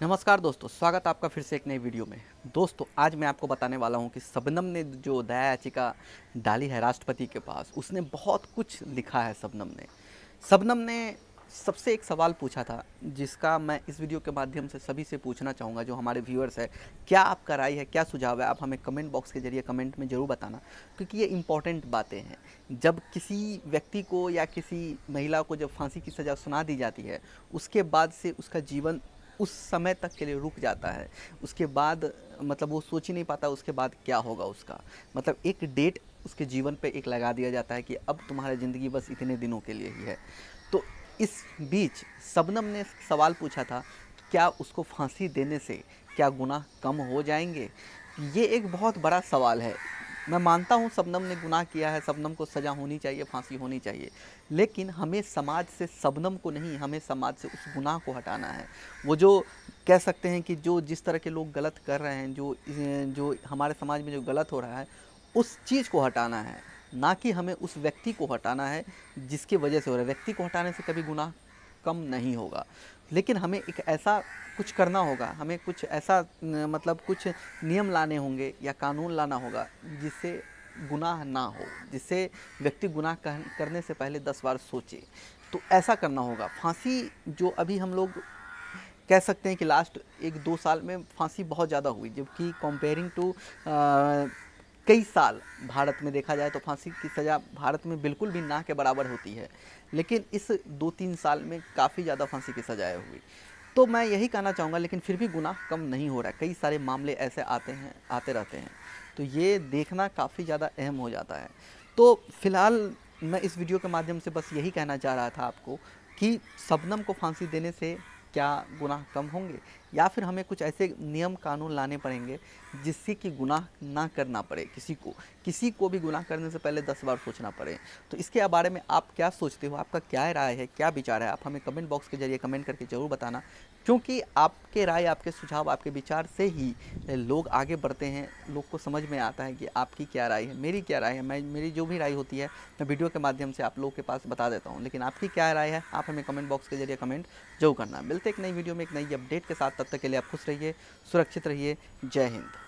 नमस्कार दोस्तों स्वागत आपका फिर से एक नई वीडियो में दोस्तों आज मैं आपको बताने वाला हूं कि सबनम ने जो दया याचिका डाली है राष्ट्रपति के पास उसने बहुत कुछ लिखा है सबनम ने सबनम ने सबसे एक सवाल पूछा था जिसका मैं इस वीडियो के माध्यम से सभी से पूछना चाहूँगा जो हमारे व्यूअर्स है क्या आपका राय है क्या सुझाव है आप हमें कमेंट बॉक्स के जरिए कमेंट में ज़रूर बताना क्योंकि ये इंपॉर्टेंट बातें हैं जब किसी व्यक्ति को या किसी महिला को जब फांसी की सज़ा सुना दी जाती है उसके बाद से उसका जीवन उस समय तक के लिए रुक जाता है उसके बाद मतलब वो सोच ही नहीं पाता उसके बाद क्या होगा उसका मतलब एक डेट उसके जीवन पे एक लगा दिया जाता है कि अब तुम्हारी ज़िंदगी बस इतने दिनों के लिए ही है तो इस बीच सबनम ने सवाल पूछा था क्या उसको फांसी देने से क्या गुनाह कम हो जाएंगे ये एक बहुत बड़ा सवाल है मैं मानता हूँ सबनम ने गुनाह किया है सबनम को सज़ा होनी चाहिए फांसी होनी चाहिए लेकिन हमें समाज से सबनम को नहीं हमें समाज से उस गुनाह को हटाना है वो जो कह सकते हैं कि जो जिस तरह के लोग गलत कर रहे हैं जो जो हमारे समाज में जो गलत हो रहा है उस चीज़ को हटाना है ना कि हमें उस व्यक्ति को हटाना है जिसके वजह से हो रहा है व्यक्ति को हटाने से कभी गुनाह कम नहीं होगा लेकिन हमें एक ऐसा कुछ करना होगा हमें कुछ ऐसा मतलब कुछ नियम लाने होंगे या कानून लाना होगा जिससे गुनाह ना हो जिससे व्यक्ति गुनाह करने से पहले दस बार सोचे तो ऐसा करना होगा फांसी जो अभी हम लोग कह सकते हैं कि लास्ट एक दो साल में फांसी बहुत ज़्यादा हुई जबकि कंपेयरिंग टू कई साल भारत में देखा जाए तो फांसी की सज़ा भारत में बिल्कुल भी ना के बराबर होती है लेकिन इस दो तीन साल में काफ़ी ज़्यादा फांसी की सज़ाएँ हुई तो मैं यही कहना चाहूँगा लेकिन फिर भी गुनाह कम नहीं हो रहा है कई सारे मामले ऐसे आते हैं आते रहते हैं तो ये देखना काफ़ी ज़्यादा अहम हो जाता है तो फ़िलहाल मैं इस वीडियो के माध्यम से बस यही कहना चाह रहा था आपको कि सबनम को फांसी देने से क्या गुनाह कम होंगे या फिर हमें कुछ ऐसे नियम कानून लाने पड़ेंगे जिससे कि गुनाह ना करना पड़े किसी को किसी को भी गुनाह करने से पहले दस बार सोचना पड़े तो इसके बारे में आप क्या सोचते हो आपका क्या राय है क्या विचार है आप हमें कमेंट बॉक्स के जरिए कमेंट करके ज़रूर बताना क्योंकि आपके राय आपके सुझाव आपके विचार से ही लोग आगे बढ़ते हैं लोग को समझ में आता है कि आपकी क्या राय है मेरी क्या राय है मैं मेरी जो भी राय होती है मैं वीडियो के माध्यम से आप लोगों के पास बता देता हूँ लेकिन आपकी क्या राय है आप हमें कमेंट बॉक्स के जरिए कमेंट जरूर करना मिलते मिलते हैं एक नई वीडियो में एक नई अपडेट के साथ तब तक के लिए आप खुश रहिए सुरक्षित रहिए जय हिंद